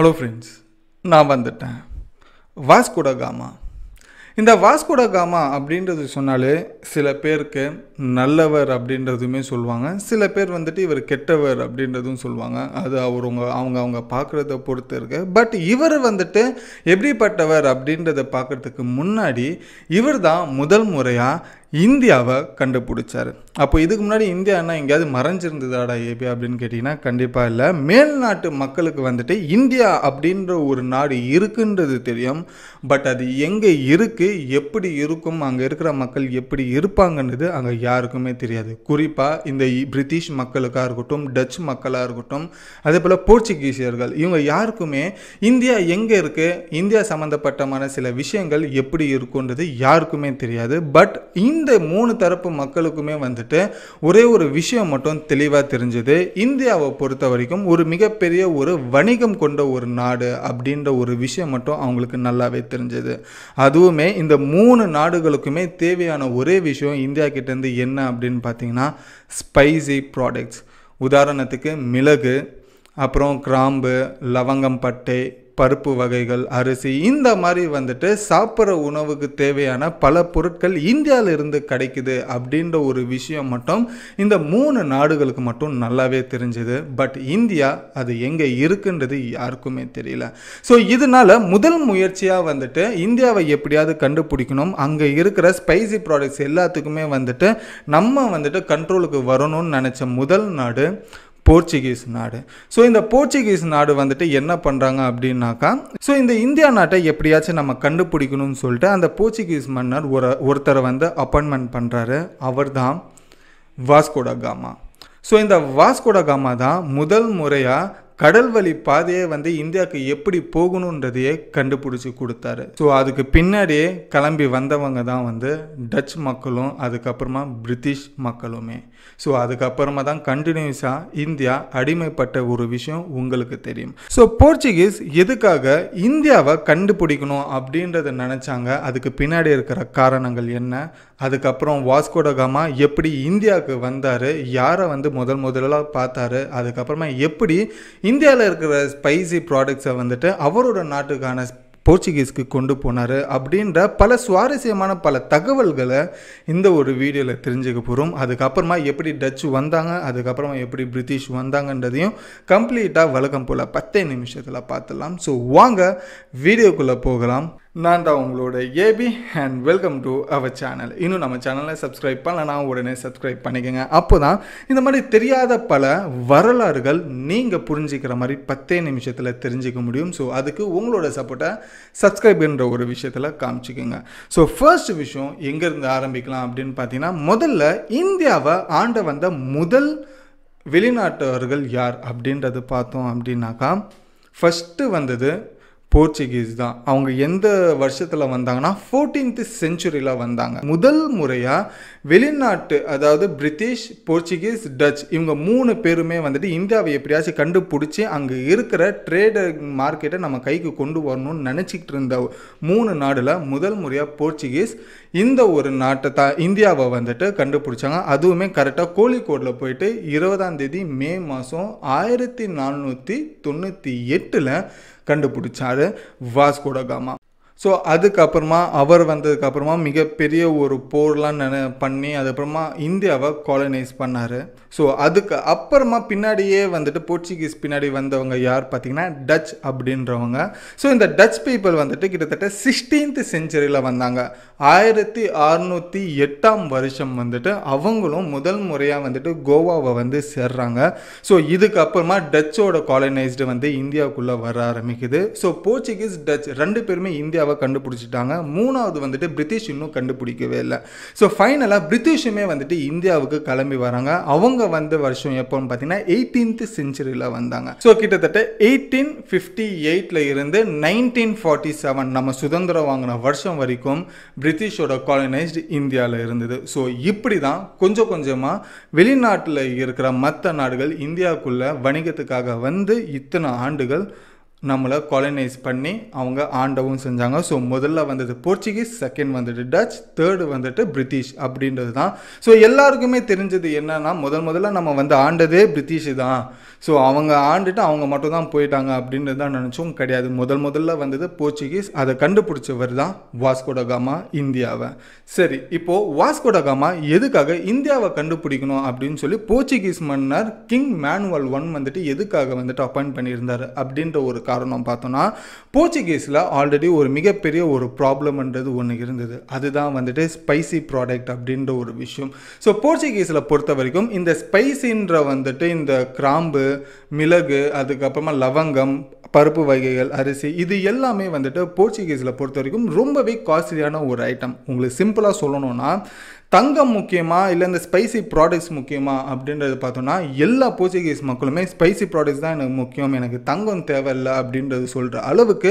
hello friends நான் வந்துட்டேன் Vasco da Gama இந்த வாஸ்கோட காமா அப்படின்றது சொன்னாலே சில பேருக்கு நல்லவர் அப்படின்றதுமே சொல்லுவாங்க சில பேர் வந்துட்டு இவர் கெட்டவர் அப்படின்றதும் சொல்லுவாங்க அது அவருங்க அவங்க அவங்க பார்க்குறத பொறுத்து இருக்கு பட் இவர் வந்துட்டு எப்படிப்பட்டவர் அப்படின்றத பார்க்குறதுக்கு முன்னாடி இவர் தான் முதல் முறையாக இந்தியாவை கண்டுபிடிச்சார் அப்போ இதுக்கு முன்னாடி இந்தியா என்ன எங்கேயாவது மறைஞ்சிருந்ததாடா ஏபி அப்படின்னு கேட்டிங்கன்னா கண்டிப்பாக இல்லை மேல்நாட்டு மக்களுக்கு வந்துட்டு இந்தியா அப்படின்ற ஒரு நாடு இருக்குன்றது தெரியும் பட் அது எங்கே இருக்குது எப்படி இருக்கும் அங்கே இருக்கிற மக்கள் எப்படி இருப்பாங்கன்றது அங்கே யாருக்குமே தெரியாது குறிப்பாக இந்த பிரிட்டிஷ் மக்களுக்காக இருக்கட்டும் டச் மக்களாக இருக்கட்டும் அதே போல் போர்ச்சுகீசியர்கள் இவங்க யாருக்குமே இந்தியா எங்கே இருக்குது இந்தியா சம்மந்தப்பட்டமான சில விஷயங்கள் எப்படி இருக்குன்றது யாருக்குமே தெரியாது பட் இந்த இந்த மூணு தரப்பு மக்களுக்குமே வந்துட்டு ஒரே ஒரு விஷயம் மட்டும் தெளிவாக தெரிஞ்சது இந்தியாவை பொறுத்த வரைக்கும் ஒரு மிகப்பெரிய ஒரு வணிகம் கொண்ட ஒரு நாடு அப்படின்ற ஒரு விஷயம் மட்டும் அவங்களுக்கு நல்லாவே தெரிஞ்சது அதுவுமே இந்த மூணு நாடுகளுக்குமே தேவையான ஒரே விஷயம் இந்தியா கிட்டேருந்து என்ன அப்படின்னு பார்த்தீங்கன்னா ஸ்பைசி ப்ராடக்ட்ஸ் உதாரணத்துக்கு மிளகு அப்புறம் கிராம்பு லவங்கம் பட்டை பருப்பு வகைகள் அரிசி இந்த மாதிரி வந்துட்டு சாப்பிட்ற உணவுக்கு தேவையான பல பொருட்கள் இந்தியாவிலிருந்து கிடைக்குது அப்படின்ற ஒரு விஷயம் மட்டும் இந்த மூணு நாடுகளுக்கு மட்டும் நல்லாவே தெரிஞ்சுது பட் இந்தியா அது எங்கே இருக்குன்றது யாருக்குமே தெரியல ஸோ இதனால் முதல் முயற்சியாக வந்துட்டு இந்தியாவை எப்படியாவது கண்டுபிடிக்கணும் அங்கே இருக்கிற ஸ்பைசி ப்ராடக்ட்ஸ் எல்லாத்துக்குமே வந்துட்டு நம்ம வந்துட்டு கண்ட்ரோலுக்கு வரணும்னு நினச்ச முதல் நாடு போர்ச்சுகீஸ் நாடு ஸோ இந்த போர்ச்சுகீஸ் நாடு வந்துட்டு என்ன பண்ணுறாங்க அப்படின்னாக்கா ஸோ இந்த இந்தியா நாட்டை எப்படியாச்சும் நம்ம கண்டுபிடிக்கணும்னு சொல்லிட்டு அந்த போர்ச்சுகீஸ் மன்னர் ஒரு ஒருத்தரை வந்து அப்பாயின்மெண்ட் பண்ணுறாரு அவர் தான் வாஸ்கோடகாமா ஸோ இந்த வாஸ்கோடகாமா தான் முதல் முறையாக கடல் வழி பாதையை வந்து இந்தியாவுக்கு எப்படி போகணுன்றதையே கண்டுபிடிச்சி கொடுத்தாரு ஸோ அதுக்கு பின்னாடியே கிளம்பி வந்தவங்க தான் வந்து டச் மக்களும் அதுக்கப்புறமா பிரிட்டிஷ் மக்களுமே ஸோ அதுக்கப்புறமா தான் கண்டினியூஸாக இந்தியா அடிமைப்பட்ட ஒரு விஷயம் உங்களுக்கு தெரியும் ஸோ போர்ச்சுகீஸ் எதுக்காக இந்தியாவை கண்டுபிடிக்கணும் அப்படின்றத நினச்சாங்க அதுக்கு பின்னாடி இருக்கிற காரணங்கள் என்ன அதுக்கப்புறம் வாஸ்கோடகாமா எப்படி இந்தியாவுக்கு வந்தார் யாரை வந்து முதல் முதலாக பார்த்தாரு அதுக்கப்புறமா எப்படி இந்தியாவில் இருக்கிற ஸ்பைசி ப்ராடக்ட்ஸை வந்துட்டு அவரோட நாட்டுக்கான போர்ச்சுகீஸ்க்கு கொண்டு போனார் அப்படின்ற பல சுவாரஸ்யமான பல தகவல்களை இந்த ஒரு வீடியோவில் தெரிஞ்சுக்க போகிறோம் அதுக்கப்புறமா எப்படி டச்சு வந்தாங்க அதுக்கப்புறமா எப்படி பிரிட்டிஷ் வந்தாங்கன்றதையும் கம்ப்ளீட்டாக வழக்கம் போல் பத்தே நிமிஷத்தில் பார்த்துடலாம் ஸோ வாங்க வீடியோக்குள்ளே போகலாம் நான் தான் உங்களோட AB and welcome to our channel இன்னும் நம்ம சேனலை சப்ஸ்கிரைப் பண்ணலனா உடனே சப்ஸ்கிரைப் பண்ணிக்கோங்க அப்போ தான் இந்த மாதிரி தெரியாத பல வரலாறுகள் நீங்கள் புரிஞ்சிக்கிற மாதிரி பத்தே நிமிஷத்தில் தெரிஞ்சிக்க முடியும் ஸோ அதுக்கு உங்களோட சப்போர்ட்டை சப்ஸ்கிரைப்ன்ற ஒரு விஷயத்தில் காமிச்சிக்கோங்க ஸோ ஃபர்ஸ்ட் விஷயம் எங்கேருந்து ஆரம்பிக்கலாம் அப்படின்னு பார்த்தீங்கன்னா முதல்ல இந்தியாவை ஆண்ட வந்த முதல் வெளிநாட்டவர்கள் யார் அப்படின்றது பார்த்தோம் அப்படின்னாக்கா ஃபஸ்ட்டு வந்தது போர்ச்சுகீஸ் தான் அவங்க எந்த வருஷத்தில் வந்தாங்கன்னா ஃபோர்டீன்த் செஞ்சுரியில் வந்தாங்க முதல் முறையாக வெளிநாட்டு அதாவது பிரிட்டிஷ் போர்ச்சுகீஸ் டச் இவங்க மூணு பேருமே வந்துட்டு இந்தியாவை எப்படியாச்சும் கண்டுபிடிச்சி அங்கே இருக்கிற ட்ரேடர் மார்க்கெட்டை நம்ம கைக்கு கொண்டு வரணும்னு நினச்சிக்கிட்டு இருந்த மூணு நாடில் முதல் முறையாக போர்ச்சுகீஸ் இந்த ஒரு நாட்டை தான் இந்தியாவை வந்துட்டு கண்டுபிடிச்சாங்க அதுவுமே கரெக்டாக கோழிக்கோடில் போயிட்டு இருபதாம் தேதி மே மாதம் ஆயிரத்தி நானூற்றி தொண்ணூற்றி எட்டில் கண்டுபிடிச்சார் வாஸ்கோடகாமா ஸோ அதுக்கப்புறமா அவர் வந்ததுக்கப்புறமா மிகப்பெரிய ஒரு போர்லாம் நினை பண்ணி அதுக்கப்புறமா இந்தியாவை காலனைஸ் பண்ணார் ஸோ அதுக்கு அப்புறமா பின்னாடியே வந்துட்டு போர்ச்சுகீஸ் பின்னாடி வந்தவங்க யார் பார்த்தீங்கன்னா டச் அப்படின்றவங்க ஸோ இந்த டச் பீப்புள் வந்துட்டு கிட்டத்தட்ட சிக்ஸ்டீன்த் செஞ்சுரியில் வந்தாங்க ஆயிரத்தி அறுநூற்றி எட்டாம் வருஷம் வந்துட்டு அவங்களும் முதல் முறையாக வந்துட்டு கோவாவை வந்து சேர்றாங்க ஸோ இதுக்கப்புறமா டச்சோட காலனைஸ்டு வந்து இந்தியாவுக்குள்ளே வர ஆரம்பிக்குது ஸோ போர்ச்சுகீஸ் டச் ரெண்டு பேருமே இந்தியாவை கண்டுபிடிச்சிட்டாங்க மூணாவது வந்துட்டு பிரிட்டிஷ் இன்னும் கண்டுபிடிக்கவே இல்லை ஸோ ஃபைனலாக பிரிட்டிஷுமே வந்துட்டு இந்தியாவுக்கு கிளம்பி வராங்க அவங்க இவங்க வந்த வருஷம் எப்போன்னு பார்த்தீங்கன்னா எயிட்டீன்த் செஞ்சுரியில் வந்தாங்க ஸோ கிட்டத்தட்ட எயிட்டீன் ஃபிஃப்டி எயிட்டில் இருந்து நைன்டீன் ஃபார்ட்டி செவன் நம்ம சுதந்திரம் வாங்கின வருஷம் வரைக்கும் பிரிட்டிஷோட காலனைஸ்டு இந்தியாவில் இருந்தது ஸோ இப்படி தான் கொஞ்சம் கொஞ்சமாக வெளிநாட்டில் இருக்கிற மற்ற நாடுகள் இந்தியாவுக்குள்ளே வணிகத்துக்காக வந்து இத்தனை ஆண்டுகள் நம்மளை கொலனைஸ் பண்ணி அவங்க ஆண்டவும் செஞ்சாங்க ஸோ முதல்ல வந்தது போர்ச்சுகீஸ் செகண்ட் வந்துட்டு டச் தேர்டு வந்துட்டு பிரிட்டிஷ் அப்படின்றது தான் ஸோ எல்லாருக்குமே தெரிஞ்சது என்னென்னா முதல் முதல்ல நம்ம வந்து ஆண்டதே பிரிட்டிஷு தான் ஸோ அவங்க ஆண்டுட்டு அவங்க மட்டும் தான் போயிட்டாங்க அப்படின்றது தான் நினச்சோம் கிடையாது முதல் முதல்ல வந்தது போர்ச்சுகீஸ் அதை கண்டுபிடிச்சவர் தான் வாஸ்கோடகாமா இந்தியாவை சரி இப்போது வாஸ்கோடகாமா எதுக்காக இந்தியாவை கண்டுபிடிக்கணும் அப்படின்னு சொல்லி போர்ச்சுகீஸ் மன்னர் கிங் மேனுவல் ஒன் வந்துட்டு எதுக்காக வந்துட்டு அப்பாயிண்ட் பண்ணியிருந்தார் அப்படின்ற ஒரு காரணம் பார்த்தோன்னா போர்ச்சுகீஸில் ஆல்ரெடி ஒரு மிகப்பெரிய ஒரு ப்ராப்ளம்ன்றது ஒன்று இருந்தது அதுதான் வந்துட்டு ஸ்பைசி ப்ராடக்ட் அப்படின்ற ஒரு விஷயம் ஸோ போர்ச்சுகீஸில் பொறுத்த வரைக்கும் இந்த ஸ்பைசின்ற வந்துட்டு இந்த கிராம்பு மிளகு அதுக்கப்புறமா லவங்கம் பருப்பு வகைகள் அரிசி இது எல்லாமே வந்துட்டு போர்ச்சுகீஸில் பொறுத்த வரைக்கும் ரொம்பவே காஸ்ட்லியான ஒரு ஐட்டம் உங்களுக்கு சிம்பிளாக சொல்லணும்னா தங்கம் முக்கியமாக இல்லை இந்த ஸ்பைசி ப்ராடக்ட்ஸ் முக்கியமா அப்படின்றது பார்த்தோன்னா எல்லா போர்ச்சுகீஸ் மக்களுமே ஸ்பைசி ப்ராடக்ட்ஸ் தான் எனக்கு முக்கியம் எனக்கு தங்கம் தேவையில்லை அப்படின்றது சொல்கிற அளவுக்கு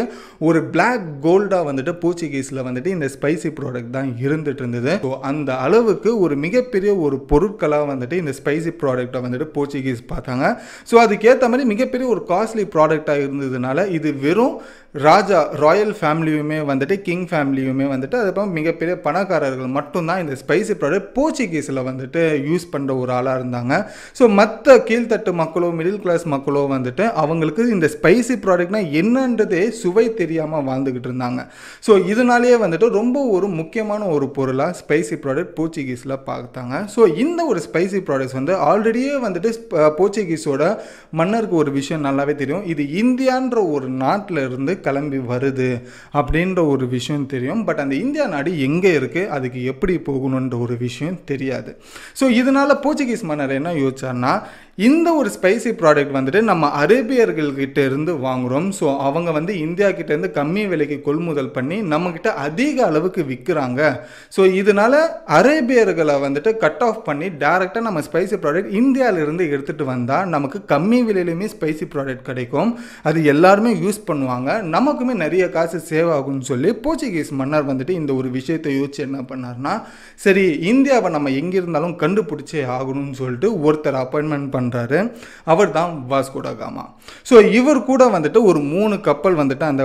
ஒரு பிளாக் கோல்டாக வந்துட்டு போர்ச்சுகீஸில் வந்துட்டு இந்த ஸ்பைசி ப்ராடக்ட் தான் இருந்துட்டு இருந்தது ஸோ அந்த அளவுக்கு ஒரு மிகப்பெரிய ஒரு பொருட்களாக வந்துட்டு இந்த ஸ்பைசி ப்ராடக்டை வந்துட்டு போர்ச்சுகீஸ் பார்த்தாங்க ஸோ அதுக்கேற்ற மாதிரி மிகப்பெரிய ஒரு காஸ்ட்லி ப்ராடக்டாக இருந்ததுனால இது வெறும் ராஜா ராயல் ஃபேமிலியுமே வந்துட்டு கிங் ஃபேமிலியுமே வந்துட்டு அதுக்கப்புறம் மிகப்பெரிய பணக்காரர்கள் மட்டும்தான் இந்த ஸ்பைசி ப்ராடக்ட் போர்ச்சுகீஸில் வந்துட்டு யூஸ் பண்ணுற ஒரு ஆளாக இருந்தாங்க ஸோ மற்ற கீழ்த்தட்டு மக்களோ மிடில் கிளாஸ் மக்களோ வந்துட்டு அவங்களுக்கு இந்த ஸ்பைசி ப்ராடக்ட்னா என்னன்றதே சுவை தெரியாமல் வாழ்ந்துக்கிட்டு இருந்தாங்க ஸோ இதனாலேயே வந்துட்டு ரொம்ப ஒரு முக்கியமான ஒரு பொருளாக ஸ்பைசி ப்ராடக்ட் போர்ச்சுகீஸில் பார்த்தாங்க ஸோ இந்த ஒரு ஸ்பைசி ப்ராடக்ட்ஸ் வந்து ஆல்ரெடியே வந்துட்டு போர்ச்சுகீஸோட மன்னருக்கு ஒரு விஷயம் நல்லாவே தெரியும் இது இந்தியான்ற ஒரு நாட்டில் இருந்து கிளம்பி வருது அப்படின்ற ஒரு விஷயம் தெரியும் பட் அந்த இந்தியா நாடு எங்கே இருக்குது அதுக்கு எப்படி போகணுன்ற ஒரு விஷயம் தெரியாது ஸோ இதனால் போர்ச்சுகீஸ் மன்னர் என்ன யோசிச்சார்னா இந்த ஒரு ஸ்பைசி ப்ராடக்ட் வந்துட்டு நம்ம அரேபியர்கள்கிட்ட இருந்து வாங்குகிறோம் ஸோ அவங்க வந்து இந்தியா கிட்டேருந்து கம்மி விலைக்கு கொள்முதல் பண்ணி நம்மக்கிட்ட அதிக அளவுக்கு விற்கிறாங்க ஸோ இதனால் அரேபியர்களை வந்துட்டு கட் ஆஃப் பண்ணி டேரெக்டாக நம்ம ஸ்பைசி ப்ராடக்ட் இந்தியாவிலிருந்து எடுத்துகிட்டு வந்தால் நமக்கு கம்மி விலையிலுமே ஸ்பைசி ப்ராடக்ட் கிடைக்கும் அது எல்லாருமே யூஸ் பண்ணுவாங்க நமக்குமே நிறைய காசு சேவ் ஆகும்னு சொல்லி போர்ச்சுகீஸ் மன்னர் வந்துட்டு இந்த ஒரு விஷயத்தை யோசிச்சு என்ன பண்ணார்னா சரி இந்தியாவை நம்ம எங்கே இருந்தாலும் கண்டுபிடிச்சே ஆகணும்னு சொல்லிட்டு ஒருத்தர் அப்பாயின்மெண்ட் பண்ண பண்ணுறாரு அவர் தான் வாஸ்கோடா காமா ஸோ இவர் கூட வந்துட்டு ஒரு மூணு கப்பல் வந்துட்டு அந்த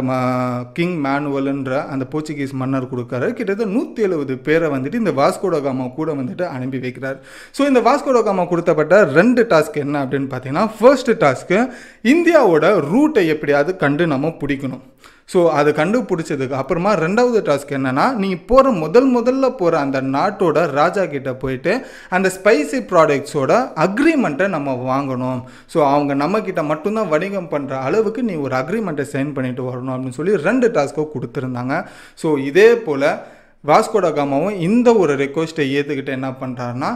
கிங் மேனுவல்ன்ற அந்த போர்ச்சுகீஸ் மன்னர் கொடுக்குறாரு கிட்டத்தட்ட நூற்றி எழுபது பேரை வந்துட்டு இந்த வாஸ்கோடா காமா கூட வந்துட்டு அனுப்பி வைக்கிறார் ஸோ இந்த வாஸ்கோடா காமா கொடுத்தப்பட்ட ரெண்டு டாஸ்க் என்ன அப்படின்னு பார்த்தீங்கன்னா ஃபர்ஸ்ட் டாஸ்க்கு இந்தியாவோட ரூட்டை எப்படியாவது கண்டு நம்ம பிடிக்கணும் ஸோ அது கண்டுபிடிச்சதுக்கு அப்புறமா ரெண்டாவது டாஸ்க் என்னென்னா நீ போகிற முதல் முதல்ல போகிற அந்த நாட்டோட ராஜா கிட்ட போயிட்டு அந்த ஸ்பைசி ப்ராடக்ட்ஸோட அக்ரிமெண்ட்டை நம்ம வாங்கணும் ஸோ அவங்க நம்மக்கிட்ட மட்டும்தான் வணிகம் பண்ணுற அளவுக்கு நீ ஒரு அக்ரிமெண்ட்டை சைன் பண்ணிட்டு வரணும் அப்படின்னு சொல்லி ரெண்டு டாஸ்க்கோ கொடுத்துருந்தாங்க ஸோ இதே போல் வாஸ்கோடகாமாவும் காமாவும் இந்த ஒரு ரெக்வஸ்ட்டை ஏற்றுக்கிட்டு என்ன பண்ணுறாருன்னா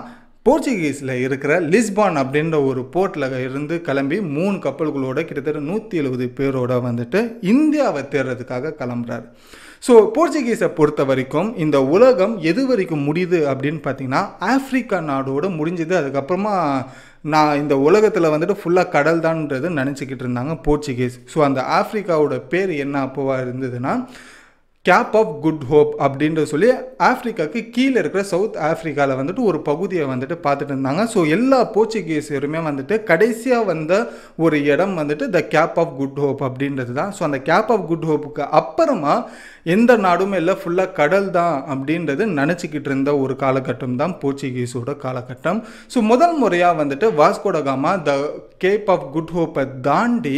போர்ச்சுகீஸில் இருக்கிற லிஸ்பான் அப்படின்ற ஒரு போர்ட்டில் இருந்து கிளம்பி மூணு கப்பல்களோட கிட்டத்தட்ட நூற்றி எழுபது பேரோட வந்துட்டு இந்தியாவை தேடுறதுக்காக கிளம்புறாரு ஸோ போர்ச்சுகீஸை பொறுத்த வரைக்கும் இந்த உலகம் எது வரைக்கும் முடியுது அப்படின்னு பார்த்தீங்கன்னா ஆப்ரிக்கா நாடோடு முடிஞ்சது அதுக்கப்புறமா நான் இந்த உலகத்தில் வந்துட்டு ஃபுல்லாக கடல் தான்ன்றது நினச்சிக்கிட்டு இருந்தாங்க போர்ச்சுகீஸ் ஸோ அந்த ஆப்ரிக்காவோட பேர் என்ன அப்போவாக இருந்ததுன்னா கேப் ஆஃப் குட் ஹோப் அப்படின்ற சொல்லி ஆஃப்ரிக்காவுக்கு கீழே இருக்கிற சவுத் ஆஃப்ரிக்காவில் வந்துட்டு ஒரு பகுதியை வந்துட்டு பார்த்துட்டு இருந்தாங்க ஸோ எல்லா போர்ச்சுகீஸருமே வந்துட்டு கடைசியாக வந்த ஒரு இடம் வந்துட்டு the gap of Good Hope அப்படின்றது தான் ஸோ அந்த கேப் ஆஃப் குட் ஹோப்புக்கு அப்புறமா எந்த நாடும் இல்லை ஃபுல்லாக கடல் தான் அப்படின்றது நினச்சிக்கிட்டு இருந்த ஒரு காலகட்டம் தான் போர்ச்சுகீஸோட காலகட்டம் ஸோ முதல் முறையாக வந்துட்டு Vasco da Gama the gap of good ஹோப்பை தாண்டி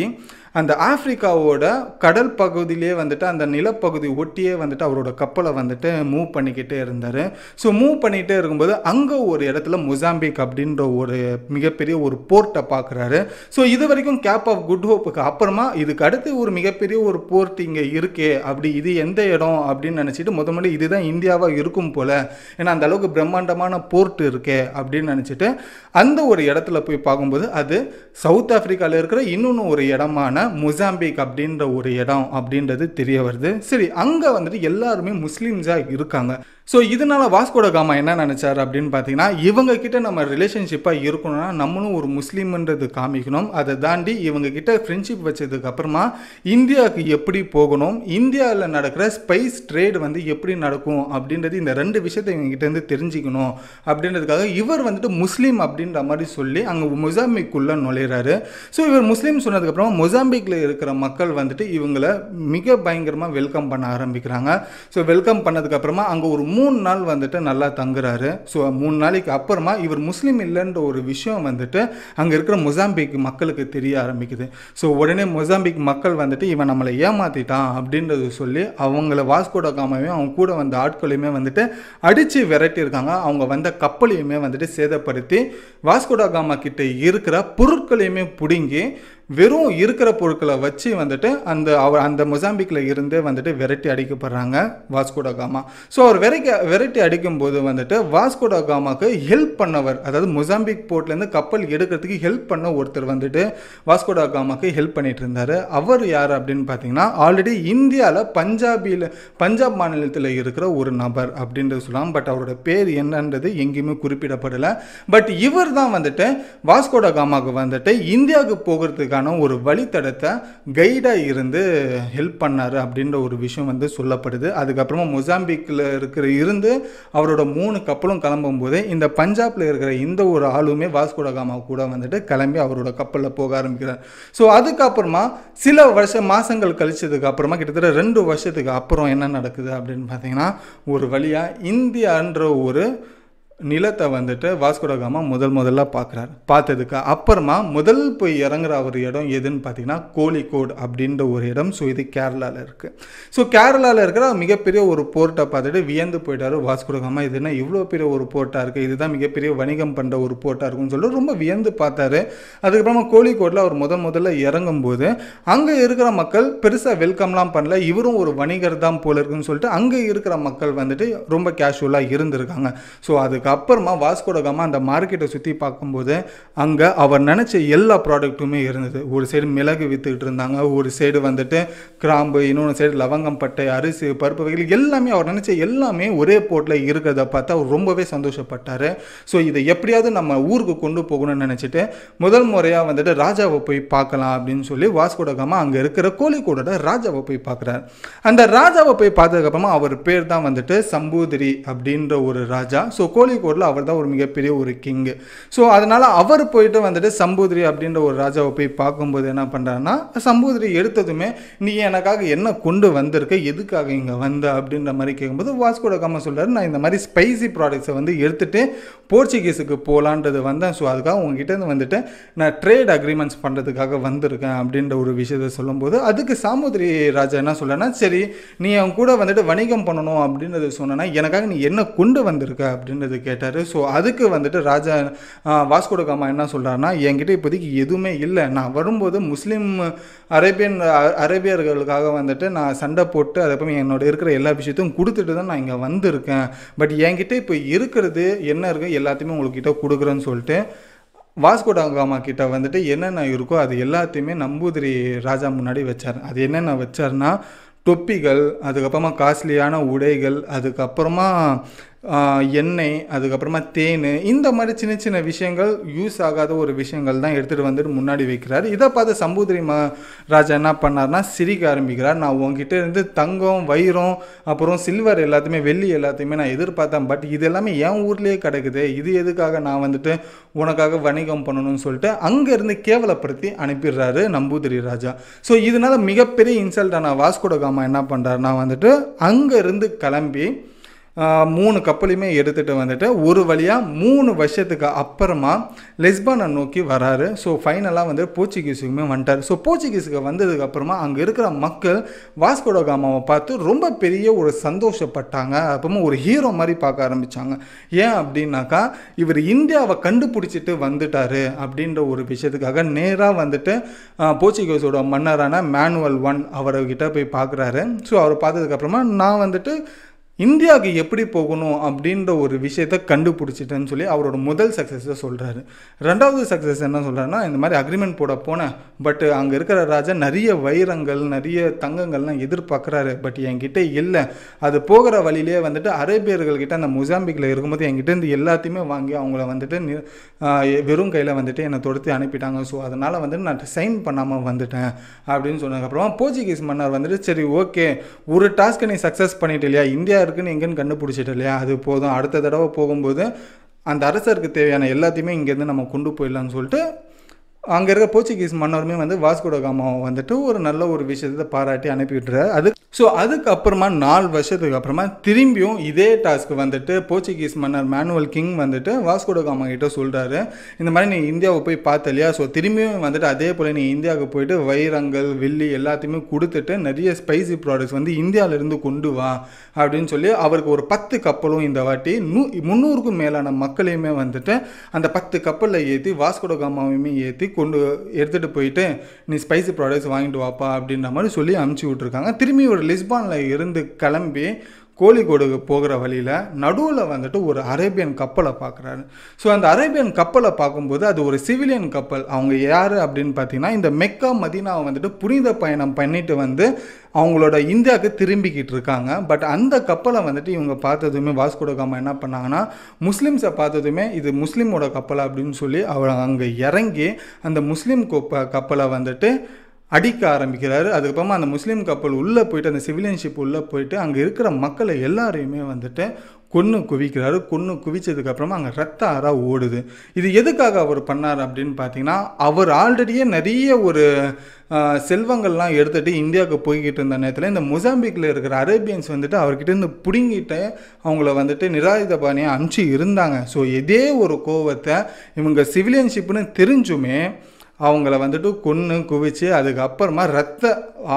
அந்த ஆஃப்ரிக்காவோட கடல் பகுதியிலே வந்துட்டு அந்த நிலப்பகுதி ஒட்டியே வந்துட்டு அவரோட கப்பலை வந்துட்டு மூவ் பண்ணிக்கிட்டே இருந்தார் ஸோ மூவ் பண்ணிகிட்டே இருக்கும்போது அங்கே ஒரு இடத்துல மொசாம்பிக் அப்படின்ற ஒரு மிகப்பெரிய ஒரு போர்ட்டை பார்க்குறாரு ஸோ இது வரைக்கும் கேப் ஆஃப் குட் ஹோப்புக்கு அப்புறமா இதுக்கு அடுத்து ஒரு மிகப்பெரிய ஒரு போர்ட் இங்கே இருக்கே அப்படி இது எந்த இடம் அப்படின்னு நினச்சிட்டு முத முதல்ல இதுதான் இந்தியாவாக இருக்கும் போல் ஏன்னா அந்த அளவுக்கு பிரம்மாண்டமான போர்ட் இருக்கே அப்படின்னு நினச்சிட்டு அந்த ஒரு இடத்துல போய் பார்க்கும்போது அது சவுத் ஆஃப்ரிக்காவில் இருக்கிற இன்னொன்று ஒரு இடமான பார்த்தீங்கன்னா மொசாம்பிக் அப்படின்ற ஒரு இடம் அப்படின்றது தெரிய வருது சரி அங்கே வந்துட்டு எல்லாருமே முஸ்லீம்ஸாக இருக்காங்க ஸோ இதனால வாஸ்கோட காமா என்ன நினச்சார் அப்படின்னு பார்த்தீங்கன்னா இவங்க கிட்ட நம்ம ரிலேஷன்ஷிப்பாக இருக்கணும்னா நம்மளும் ஒரு முஸ்லீம்ன்றது காமிக்கணும் அதை தாண்டி இவங்க கிட்ட ஃப்ரெண்ட்ஷிப் வச்சதுக்கு அப்புறமா இந்தியாவுக்கு எப்படி போகணும் இந்தியாவில் நடக்கிற ஸ்பைஸ் ட்ரேட் வந்து எப்படி நடக்கும் அப்படின்றது இந்த ரெண்டு விஷயத்தை இவங்க கிட்டேருந்து தெரிஞ்சுக்கணும் அப்படின்றதுக்காக இவர் வந்துட்டு முஸ்லீம் அப்படின்ற மாதிரி சொல்லி அங்கே முசாமிக்குள்ளே நுழையிறாரு ஸோ இவர் முஸ்லீம் சொன்னதுக்கப்புறம் மொசாமிக் மொசம்பிக்கில் இருக்கிற மக்கள் வந்துட்டு இவங்களை மிக பயங்கரமாக வெல்கம் பண்ண ஆரம்பிக்கிறாங்க ஸோ வெல்கம் பண்ணதுக்கப்புறமா அங்கே ஒரு மூணு நாள் வந்துட்டு நல்லா தங்குறாரு ஸோ மூணு நாளைக்கு அப்புறமா இவர் முஸ்லீம் இல்லைன்ற ஒரு விஷயம் வந்துட்டு அங்கே இருக்கிற மொசாம்பிக் மக்களுக்கு தெரிய ஆரம்பிக்குது ஸோ உடனே மொசாம்பிக் மக்கள் வந்துட்டு இவன் நம்மளை ஏமாற்றிட்டான் அப்படின்றது சொல்லி அவங்கள வாஸ்கோட அவங்க கூட வந்த ஆட்களையுமே வந்துட்டு அடித்து விரட்டியிருக்காங்க அவங்க வந்த கப்பலையுமே வந்துட்டு சேதப்படுத்தி வாஸ்கோடகாமா கிட்ட இருக்கிற பொருட்களையுமே பிடுங்கி வெறும் இருக்கிற பொருட்களை வச்சு வந்துட்டு அந்த அவர் அந்த மொசாம்பிக்கில் இருந்தே வந்துட்டு வெரைட்டி அடிக்கப்படுறாங்க வாஸ்கோடா காமா ஸோ அவர் வெரைட்டி அடிக்கும் அடிக்கும்போது வந்துட்டு வாஸ்கோடா காமாவுக்கு ஹெல்ப் பண்ணவர் அதாவது மொசாம்பிக் போர்ட்லேருந்து கப்பல் எடுக்கிறதுக்கு ஹெல்ப் பண்ண ஒருத்தர் வந்துட்டு வாஸ்கோடா காமாவுக்கு ஹெல்ப் பண்ணிட்டு இருந்தார் அவர் யார் அப்படின்னு பார்த்தீங்கன்னா ஆல்ரெடி இந்தியாவில் பஞ்சாபியில் பஞ்சாப் மாநிலத்தில் இருக்கிற ஒரு நபர் அப்படின்றது சொல்லலாம் பட் அவரோட பேர் என்னன்றது எங்கேயுமே குறிப்பிடப்படலை பட் இவர் தான் வந்துட்டு வாஸ்கோடா காமாவுக்கு வந்துட்டு இந்தியாவுக்கு போகிறதுக்கான அதுக்கான ஒரு வழித்தடத்தை கைடாக இருந்து ஹெல்ப் பண்ணார் அப்படின்ற ஒரு விஷயம் வந்து சொல்லப்படுது அதுக்கப்புறமா மொசாம்பிக்கில் இருக்கிற இருந்து அவரோட மூணு கப்பலும் கிளம்பும் போது இந்த பஞ்சாப்பில் இருக்கிற இந்த ஒரு ஆளுமே வாஸ்கோடகாமா கூட வந்துட்டு கிளம்பி அவரோட கப்பலில் போக ஆரம்பிக்கிறார் ஸோ அதுக்கப்புறமா சில வருஷ மாதங்கள் கழிச்சதுக்கு அப்புறமா கிட்டத்தட்ட ரெண்டு வருஷத்துக்கு அப்புறம் என்ன நடக்குது அப்படின்னு பார்த்தீங்கன்னா ஒரு வழியாக இந்தியான்ற ஒரு நிலத்தை வந்துட்டு வாஸ்குடகாமா முதல் முதல்ல பார்க்குறாரு பார்த்ததுக்கு அப்புறமா முதல் போய் இறங்குற ஒரு இடம் எதுன்னு பார்த்தீங்கன்னா கோழிக்கோடு அப்படின்ற ஒரு இடம் ஸோ இது கேரளாவில் இருக்குது ஸோ கேரளாவில் இருக்கிற மிகப்பெரிய ஒரு போர்ட்டை பார்த்துட்டு வியந்து போயிட்டாரு வாஸ்குடகாமா இதுனா இவ்வளோ பெரிய ஒரு போர்ட்டாக இருக்குது இதுதான் மிகப்பெரிய வணிகம் பண்ணுற ஒரு போர்ட்டாக இருக்குன்னு சொல்லிட்டு ரொம்ப வியந்து பார்த்தாரு அதுக்கப்புறமா கோழிக்கோட்டில் அவர் முதல் முதல்ல இறங்கும்போது அங்கே இருக்கிற மக்கள் பெருசாக வெல்கம்லாம் பண்ணல இவரும் ஒரு வணிகர் தான் போல இருக்குன்னு சொல்லிட்டு அங்கே இருக்கிற மக்கள் வந்துட்டு ரொம்ப கேஷுவலாக இருந்திருக்காங்க ஸோ அதுக்கு அதுக்கப்புறமா வாஸ்கோடகாமா அந்த மார்க்கெட்டை சுற்றி பார்க்கும்போது அங்கே அவர் நினச்ச எல்லா ப்ராடக்ட்டுமே இருந்தது ஒரு சைடு மிளகு விற்றுக்கிட்டு இருந்தாங்க ஒரு சைடு வந்துட்டு கிராம்பு இன்னொன்று சைடு லவங்கம் பட்டை அரிசி பருப்பு வகைகள் எல்லாமே அவர் நினச்ச எல்லாமே ஒரே போட்டில் இருக்கிறத பார்த்து அவர் ரொம்பவே சந்தோஷப்பட்டார் ஸோ இதை எப்படியாவது நம்ம ஊருக்கு கொண்டு போகணும்னு நினச்சிட்டு முதல் முறையாக வந்துட்டு ராஜாவை போய் பார்க்கலாம் அப்படின்னு சொல்லி வாஸ்கோடகாமா அங்கே இருக்கிற கோழிக்கூடோட ராஜாவை போய் பார்க்குறாரு அந்த ராஜாவை போய் பார்த்ததுக்கப்புறமா அவர் பேர் தான் வந்துட்டு சம்பூதிரி அப்படின்ற ஒரு ராஜா ஸோ கோழி கோர்ட்டில் அவர் தான் ஒரு மிகப்பெரிய ஒரு கிங்கு ஸோ அதனால் அவர் போயிட்டு வந்துட்டு சம்பூதிரி அப்படின்ற ஒரு ராஜாவை போய் பார்க்கும்போது என்ன பண்ணுறாருன்னா சம்பூதிரி எடுத்ததுமே நீ எனக்காக என்ன கொண்டு வந்திருக்க எதுக்காக இங்கே வந்த அப்படின்ற மாதிரி கேட்கும்போது வாஸ்கோட கம்ம சொல்கிறார் நான் இந்த மாதிரி ஸ்பைசி ப்ராடக்ட்ஸை வந்து எடுத்துகிட்டு போர்ச்சுகீஸுக்கு போகலான்றது வந்தேன் ஸோ அதுக்காக உங்ககிட்டேருந்து வந்துட்டு நான் ட்ரேட் அக்ரிமெண்ட்ஸ் பண்ணுறதுக்காக வந்திருக்கேன் அப்படின்ற ஒரு விஷயத்த சொல்லும்போது அதுக்கு சாமுதிரி ராஜா என்ன சொல்கிறேன்னா சரி நீ அவன் கூட வந்துட்டு வணிகம் பண்ணணும் அப்படின்றது சொன்னேன்னா எனக்காக நீ என்ன கொண்டு வந்திருக்க அப்படின்றது கேட்டார் ஸோ அதுக்கு வந்துட்டு ராஜா வாஸ்கோட காமா என்ன சொல்கிறாருன்னா என்கிட்ட இப்போதைக்கு எதுவுமே இல்லை நான் வரும்போது முஸ்லீம் அரேபியன் அரேபியர்களுக்காக வந்துட்டு நான் சண்டை போட்டு அதுக்கப்புறம் என்னோட இருக்கிற எல்லா விஷயத்தையும் கொடுத்துட்டு தான் நான் இங்கே வந்திருக்கேன் பட் என்கிட்ட இப்போ இருக்கிறது என்ன இருக்குது எல்லாத்தையுமே உங்கள்கிட்ட கொடுக்குறேன்னு சொல்லிட்டு வாஸ்கோடாங்காமா கிட்ட வந்துட்டு என்னென்ன இருக்கோ அது எல்லாத்தையுமே நம்பூதிரி ராஜா முன்னாடி வச்சார் அது என்னென்ன வச்சார்னா தொப்பிகள் அதுக்கப்புறமா காஸ்ட்லியான உடைகள் அதுக்கப்புறமா எண்ணெய் அதுக்கப்புறமா தேன் இந்த மாதிரி சின்ன சின்ன விஷயங்கள் யூஸ் ஆகாத ஒரு விஷயங்கள் தான் எடுத்துகிட்டு வந்துட்டு முன்னாடி வைக்கிறார் இதை பார்த்து சம்பூதிரி ராஜா என்ன பண்ணார்னா சிரிக்க ஆரம்பிக்கிறார் நான் உங்ககிட்ட இருந்து தங்கம் வைரம் அப்புறம் சில்வர் எல்லாத்தையுமே வெள்ளி எல்லாத்தையுமே நான் எதிர்பார்த்தேன் பட் இது எல்லாமே என் ஊர்லேயே கிடக்குது இது எதுக்காக நான் வந்துட்டு உனக்காக வணிகம் பண்ணணும்னு சொல்லிட்டு அங்கேருந்து கேவலப்படுத்தி அனுப்பிடுறாரு நம்பூதிரி ராஜா ஸோ இதனால் மிகப்பெரிய இன்சல்ட்டான வாஸ்கோட காமா என்ன பண்ணுறாருனா வந்துட்டு அங்கேருந்து கிளம்பி மூணு கப்பலையுமே எடுத்துகிட்டு வந்துட்டு ஒரு வழியாக மூணு வருஷத்துக்கு அப்புறமா லெஸ்பானை நோக்கி வராரு ஸோ ஃபைனலாக வந்து போர்ச்சுகீஸுக்குமே வந்துட்டார் ஸோ போர்ச்சுகீஸுக்கு வந்ததுக்கப்புறமா அங்கே இருக்கிற மக்கள் வாஸ்கோட காமாவை பார்த்து ரொம்ப பெரிய ஒரு சந்தோஷப்பட்டாங்க அப்புறமா ஒரு ஹீரோ மாதிரி பார்க்க ஆரம்பித்தாங்க ஏன் அப்படின்னாக்கா இவர் இந்தியாவை கண்டுபிடிச்சிட்டு வந்துட்டார் அப்படின்ற ஒரு விஷயத்துக்காக நேராக வந்துட்டு போர்ச்சுகீஸோட மன்னரான மேனுவல் ஒன் அவர்கிட்ட போய் பார்க்குறாரு ஸோ அவர் பார்த்ததுக்கப்புறமா நான் வந்துட்டு இந்தியாவுக்கு எப்படி போகணும் அப்படின்ற ஒரு விஷயத்தை கண்டுபிடிச்சிட்டேன்னு சொல்லி அவரோட முதல் சக்ஸஸை சொல்கிறாரு ரெண்டாவது சக்ஸஸ் என்ன சொல்கிறாருன்னா இந்த மாதிரி அக்ரிமெண்ட் போட போனேன் பட் அங்கே இருக்கிற ராஜா நிறைய வைரங்கள் நிறைய தங்கங்கள்லாம் எதிர்பார்க்குறாரு பட் என்கிட்ட இல்லை அது போகிற வழியிலே வந்துட்டு அரேபியர்கள்கிட்ட அந்த மொசாம்பிக்கில் இருக்கும்போது என்கிட்ட இருந்து எல்லாத்தையுமே வாங்கி அவங்கள வந்துட்டு வெறும் கையில் வந்துட்டு என்னை தொடுத்து அனுப்பிட்டாங்க ஸோ அதனால் வந்துட்டு நான் சைன் பண்ணாமல் வந்துட்டேன் அப்படின்னு சொன்னதுக்கப்புறமா போர்ச்சுகீஸ் மன்னர் வந்துட்டு சரி ஓகே ஒரு டாஸ்க்கு நீ சக்ஸஸ் பண்ணிட்டு இல்லையா இந்தியா இருக்குன்னு எங்கேன்னு கண்டுபிடிச்சிட்டு இல்லையா அது போதும் அடுத்த தடவை போகும்போது அந்த அரசருக்கு தேவையான எல்லாத்தையுமே இங்கேருந்து நம்ம கொண்டு போயிடலான்னு சொல்லிட்டு அங்கே இருக்கிற போர்ச்சுகீஸ் மன்னருமே வந்து வாஸ்கோட காமாவும் வந்துட்டு ஒரு நல்ல ஒரு விஷயத்தை பாராட்டி அனுப்பிவிட்டுறாரு அது ஸோ அதுக்கப்புறமா நாலு வருஷத்துக்கு அப்புறமா திரும்பியும் இதே டாஸ்க்கு வந்துட்டு போர்ச்சுகீஸ் மன்னர் மேனுவல் கிங் வந்துட்டு காமா கிட்ட சொல்கிறாரு இந்த மாதிரி நீ இந்தியாவை போய் பார்த்த இல்லையா ஸோ திரும்பியும் வந்துட்டு அதே போல் நீ இந்தியாவுக்கு போயிட்டு வைரங்கள் வில்லி எல்லாத்தையுமே கொடுத்துட்டு நிறைய ஸ்பைசி ப்ராடக்ட்ஸ் வந்து இந்தியாவிலேருந்து கொண்டு வா அப்படின்னு சொல்லி அவருக்கு ஒரு பத்து கப்பலும் இந்த வாட்டி நூ முந்நூறுக்கும் மேலான மக்களையுமே வந்துட்டு அந்த பத்து கப்பலில் ஏற்றி வாஸ்கோட காமாவையுமே ஏற்றி கொண்டு எடுத்துகிட்டு போயிட்டு நீ ஸ்பைசி ப்ராடக்ட்ஸ் வாங்கிட்டு வாப்பா அப்படின்ற மாதிரி சொல்லி அனுப்பிச்சி விட்ருக்காங்க திரும்பி ஒரு லிஸ்பானில் இருந்து கிளம்பி கோழிக்கோடுக்கு போகிற வழியில் நடுவில் வந்துட்டு ஒரு அரேபியன் கப்பலை பார்க்குறாரு ஸோ அந்த அரேபியன் கப்பலை பார்க்கும்போது அது ஒரு சிவிலியன் கப்பல் அவங்க யார் அப்படின்னு பார்த்தீங்கன்னா இந்த மெக்கா மதினாவை வந்துட்டு புனித பயணம் பண்ணிட்டு வந்து அவங்களோட இந்தியாவுக்கு திரும்பிக்கிட்டு இருக்காங்க பட் அந்த கப்பலை வந்துட்டு இவங்க பார்த்ததுமே வாஸ்கோடகாமா என்ன பண்ணாங்கன்னா முஸ்லீம்ஸை பார்த்ததுமே இது முஸ்லீமோட கப்பலை அப்படின்னு சொல்லி அவர் அங்கே இறங்கி அந்த முஸ்லீம் கப்பலை வந்துட்டு அடிக்க ஆரம்பிக்கிறாரு அதுக்கப்புறமா அந்த முஸ்லீம் கப்பல் உள்ளே போயிட்டு அந்த சிவிலியன்ஷிப் உள்ளே போயிட்டு அங்கே இருக்கிற மக்களை எல்லாரையுமே வந்துட்டு கொன்று குவிக்கிறாரு கொன்று குவிச்சதுக்கப்புறமா அங்கே ரத்த ஆறாக ஓடுது இது எதுக்காக அவர் பண்ணார் அப்படின்னு பார்த்தீங்கன்னா அவர் ஆல்ரெடியே நிறைய ஒரு செல்வங்கள்லாம் எடுத்துகிட்டு இந்தியாவுக்கு போய்கிட்டு இருந்த நேரத்தில் இந்த மொசாம்பிக்கில் இருக்கிற அரேபியன்ஸ் வந்துட்டு அவர்கிட்ட இருந்து பிடுங்கிட்டு அவங்கள வந்துட்டு நிராயுதபாணியை அனுப்பிச்சு இருந்தாங்க ஸோ இதே ஒரு கோவத்தை இவங்க சிவிலியன்ஷிப்னு தெரிஞ்சுமே அவங்கள வந்துட்டு கொன்று குவிச்சு அதுக்கப்புறமா ரத்த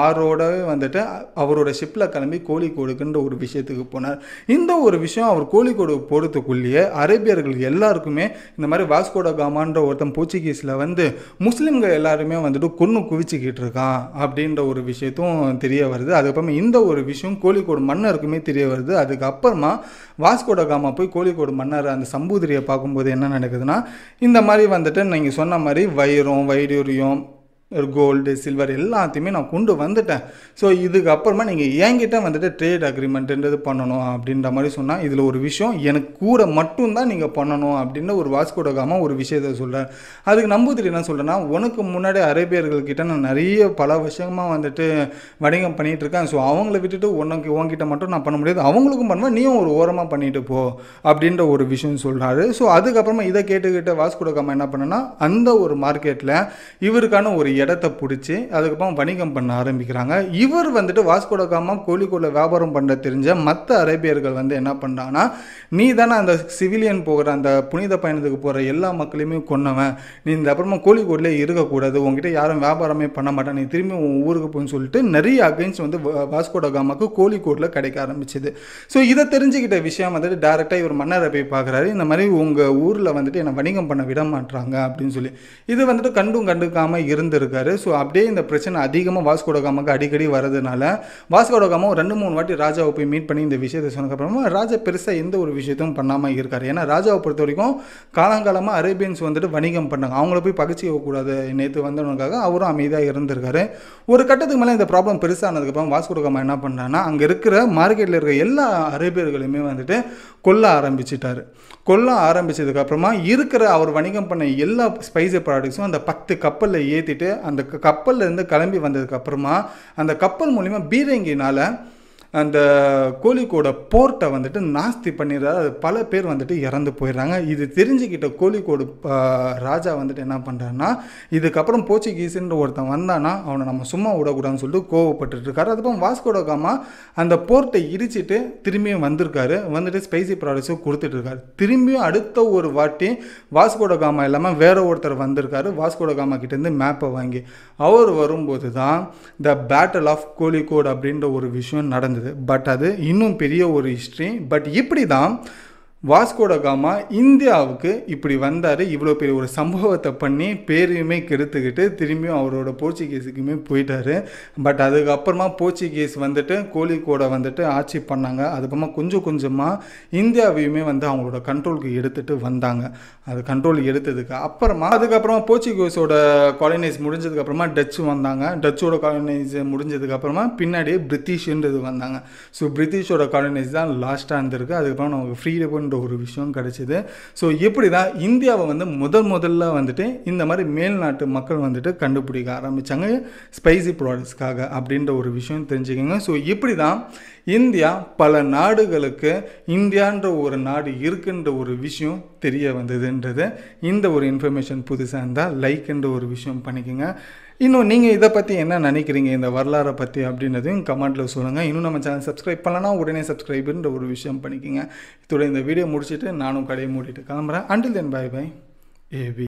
ஆறோடவே வந்துட்டு அவரோட ஷிப்பில் கிளம்பி கோழிக்கோடுக்குன்ற ஒரு விஷயத்துக்கு போனார் இந்த ஒரு விஷயம் அவர் கோழிக்கோடு போகிறதுக்குள்ளேயே அரேபியர்கள் எல்லாருக்குமே இந்த மாதிரி வாஸ்கோட காமான்ற ஒருத்தன் போர்ச்சுகீஸில் வந்து முஸ்லீம்கள் எல்லாருமே வந்துட்டு கொன்று குவிச்சிக்கிட்டு இருக்கான் அப்படின்ற ஒரு விஷயத்தும் தெரிய வருது அதுக்கப்புறமா இந்த ஒரு விஷயம் கோழிக்கோடு மன்னருக்குமே தெரிய வருது அதுக்கப்புறமா வாஸ்கோட காமா போய் கோழிக்கோடு மன்னர் அந்த சம்பூதிரியை பார்க்கும்போது என்ன நடக்குதுன்னா இந்த மாதிரி வந்துட்டு நீங்கள் சொன்ன மாதிரி வைரம் வைடூரியம் கோல்டு சில்வர் எல்லாத்தையுமே நான் கொண்டு வந்துட்டேன் ஸோ இதுக்கப்புறமா நீங்கள் என்கிட்ட வந்துட்டு ட்ரேட் அக்ரிமெண்ட்டுன்றது பண்ணணும் அப்படின்ற மாதிரி சொன்னால் இதில் ஒரு விஷயம் எனக்கு மட்டும் மட்டும்தான் நீங்கள் பண்ணணும் அப்படின்னு ஒரு வாஸ்கோடகாமல் ஒரு விஷயத்த சொல்கிறேன் அதுக்கு நம்பூதிரி என்ன சொல்கிறேன்னா உனக்கு முன்னாடி அரேபியர்கள்கிட்ட நான் நிறைய பல வருஷமாக வந்துட்டு வணிகம் பண்ணிகிட்டு இருக்கேன் ஸோ அவங்கள விட்டுட்டு உனக்கு உங்ககிட்ட மட்டும் நான் பண்ண முடியாது அவங்களுக்கும் பண்ணுவேன் நீயும் ஒரு ஓரமாக பண்ணிட்டு போ அப்படின்ற ஒரு விஷயம் சொல்கிறாரு ஸோ அதுக்கப்புறமா இதை கேட்டுக்கிட்ட வாஸ்கோடகாமா என்ன பண்ணுன்னா அந்த ஒரு மார்க்கெட்டில் இவருக்கான ஒரு இடத்த பிடிச்சி அதுக்கப்புறம் வணிகம் பண்ண ஆரம்பிக்கிறாங்க இவர் வந்துட்டு வாஸ்கோடகாமா கோழிக்கோட வியாபாரம் பண்ண தெரிஞ்ச மற்ற அரேபியர்கள் வந்து என்ன பண்ணுறாங்கன்னா நீ தானே அந்த சிவிலியன் போகிற அந்த புனித பயணத்துக்கு போகிற எல்லா மக்களையுமே கொன்னவன் நீ இந்த அப்புறமா கோழிக்கோட்லேயே இருக்கக்கூடாது உங்ககிட்ட யாரும் வியாபாரமே பண்ண மாட்டான் நீ திரும்பி உன் ஊருக்கு போகணும்னு சொல்லிட்டு நிறைய அகைன்ஸ் வந்து வாஸ்கோடகாமாவுக்கு கோழிக்கோட்டில் கிடைக்க ஆரம்பிச்சது ஸோ இதை தெரிஞ்சுக்கிட்ட விஷயம் வந்துட்டு டேரெக்டாக இவர் மன்னரை போய் பார்க்குறாரு இந்த மாதிரி உங்கள் ஊரில் வந்துட்டு என்னை வணிகம் பண்ண விட மாட்டுறாங்க அப்படின்னு சொல்லி இது வந்துட்டு கண்டும் கண்டுக்காமல் இருந்திருக்கு இருக்காரு ஸோ அப்படியே இந்த பிரச்சனை அதிகமாக வாஸ்கோடகாமாக்கு அடிக்கடி வரதுனால டோகாமா ஒரு ரெண்டு மூணு வாட்டி ராஜாவை போய் மீட் பண்ணி இந்த விஷயத்தை சொன்னதுக்கப்புறமா ராஜா பெருசாக எந்த ஒரு விஷயத்தையும் பண்ணாமல் இருக்கார் ஏன்னா ராஜாவை பொறுத்த வரைக்கும் காலங்காலமாக அரேபியன்ஸ் வந்துட்டு வணிகம் பண்ணாங்க அவங்கள போய் வைக்கக்கூடாது நேற்று வந்தவனுக்காக அவரும் அமைதியாக இருந்திருக்காரு ஒரு கட்டத்துக்கு மேலே இந்த ப்ராப்ளம் பெருசானதுக்கப்புறம் டோகாமா என்ன பண்ணான்னா அங்கே இருக்கிற மார்க்கெட்டில் இருக்கிற எல்லா அரேபியர்களுமே வந்துட்டு கொல்ல ஆரம்பிச்சிட்டாரு கொல்ல ஆரம்பித்ததுக்கப்புறமா இருக்கிற அவர் வணிகம் பண்ண எல்லா ஸ்பைசி ப்ராடக்ட்ஸும் அந்த பத்து கப்பலில் ஏற்றிட்டு அந்த கப்பலில் இருந்து கிளம்பி வந்ததுக்கு அப்புறமா அந்த கப்பல் மூலிமா பீரங்கினால் அந்த கோழிக்கோட போர்ட்டை வந்துட்டு நாஸ்தி பண்ணிடுறாரு அது பல பேர் வந்துட்டு இறந்து போயிடுறாங்க இது தெரிஞ்சுக்கிட்ட கோழிக்கோடு ராஜா வந்துட்டு என்ன பண்ணுறாருன்னா இதுக்கப்புறம் போர்ச்சுகீஸுன்ற ஒருத்தன் வந்தானா அவனை நம்ம சும்மா விடக்கூடாதுன்னு சொல்லிட்டு கோவப்பட்டு இருக்காரு அதுக்கப்புறம் வாஸ்கோட காமா அந்த போர்ட்டை இடிச்சிட்டு திரும்பியும் வந்திருக்காரு வந்துட்டு ஸ்பைசி ப்ராடக்ட்ஸும் கொடுத்துட்டு இருக்காரு திரும்பியும் அடுத்த ஒரு வாட்டி வாஸ்கோட காமா இல்லாமல் வேற ஒருத்தர் வந்திருக்காரு வாஸ்கோட காமா கிட்டேருந்து மேப்பை வாங்கி அவர் வரும்போது தான் த பேட்டில் ஆஃப் கோழிக்கோடு அப்படின்ற ஒரு விஷயம் நடந்தது பட் அது இன்னும் பெரிய ஒரு ஹிஸ்ட்ரி பட் இப்படி தான் வாஸ்கோட காமா இந்தியாவுக்கு இப்படி வந்தார் இவ்வளோ பெரிய ஒரு சம்பவத்தை பண்ணி பேரையுமே கெடுத்துக்கிட்டு திரும்பியும் அவரோட போர்ச்சுகீஸுக்குமே போயிட்டார் பட் அதுக்கப்புறமா போர்ச்சுகீஸ் வந்துட்டு கோழிக்கோடை வந்துட்டு ஆட்சி பண்ணாங்க அதுக்கப்புறமா கொஞ்சம் கொஞ்சமாக இந்தியாவையுமே வந்து அவங்களோட கண்ட்ரோலுக்கு எடுத்துகிட்டு வந்தாங்க அது கண்ட்ரோல் எடுத்ததுக்கு அப்புறமா அதுக்கப்புறமா போர்ச்சுகீஸோட காலனைஸ் முடிஞ்சதுக்கப்புறமா டச்சு வந்தாங்க டச்சோட காலனைஸ் முடிஞ்சதுக்கப்புறமா பின்னாடியே பிரிட்டிஷ்ன்றது வந்தாங்க ஸோ பிரிட்டிஷோட காலனைஸ் தான் லாஸ்ட்டாக இருந்திருக்கு அதுக்கப்புறம் நமக்கு ஃப்ரீடம் அப்படின்ற ஒரு விஷயம் கிடைச்சிது ஸோ எப்படி தான் இந்தியாவை வந்து முதல் முதல்ல வந்துட்டு இந்த மாதிரி மேல்நாட்டு மக்கள் வந்துட்டு கண்டுபிடிக்க ஆரம்பித்தாங்க ஸ்பைசி ப்ராடக்ட்ஸ்க்காக அப்படின்ற ஒரு விஷயம் தெரிஞ்சுக்கோங்க ஸோ இப்படி தான் இந்தியா பல நாடுகளுக்கு இந்தியான்ற ஒரு நாடு இருக்குன்ற ஒரு விஷயம் தெரிய வந்ததுன்றது இந்த ஒரு இன்ஃபர்மேஷன் புதுசாக இருந்தால் லைக்ன்ற ஒரு விஷயம் பண்ணிக்கோங்க இன்னும் நீங்கள் இதை பற்றி என்ன நினைக்கிறீங்க இந்த வரலாறை பற்றி அப்படின்றதையும் கமெண்ட்டில் சொல்லுங்கள் இன்னும் நம்ம சேனல் சப்ஸ்கிரைப் பண்ணலன்னா உடனே சப்ஸ்கிரைபுன்ற ஒரு விஷயம் பண்ணிக்கோங்க இதோட இந்த வீடியோ முடிச்சுட்டு நானும் கடையை மூடிட்டு கிளம்புறேன் அண்டில் தென் பாய் பாய் ஏபி